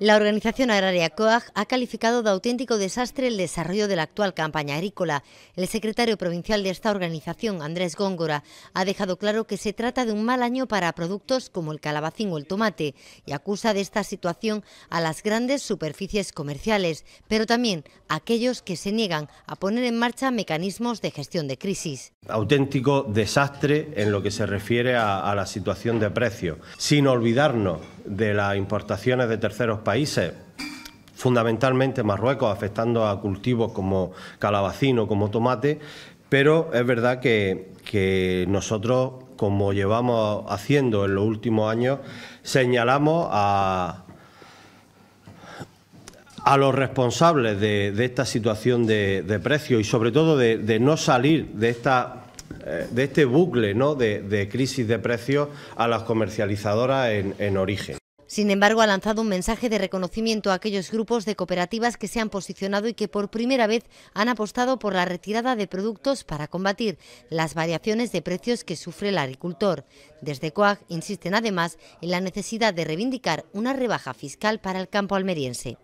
La organización agraria COAG ha calificado de auténtico desastre el desarrollo de la actual campaña agrícola. El secretario provincial de esta organización, Andrés Góngora, ha dejado claro que se trata de un mal año para productos como el calabacín o el tomate y acusa de esta situación a las grandes superficies comerciales, pero también a aquellos que se niegan a poner en marcha mecanismos de gestión de crisis. Auténtico desastre en lo que se refiere a, la situación de precio, sin olvidarnos de las importaciones de terceros países, fundamentalmente Marruecos, afectando a cultivos como calabacino, como tomate, pero es verdad que, nosotros, como llevamos haciendo en los últimos años, señalamos a, a los responsables de, esta situación de, precios precio y sobre todo de, de no salir de esta eh, de este bucle ¿no? de, crisis de precios a las comercializadoras en origen. Sin embargo, ha lanzado un mensaje de reconocimiento a aquellos grupos de cooperativas que se han posicionado y que por primera vez han apostado por la retirada de productos para combatir las variaciones de precios que sufre el agricultor. Desde COAG insisten además en la necesidad de reivindicar una rebaja fiscal para el campo almeriense.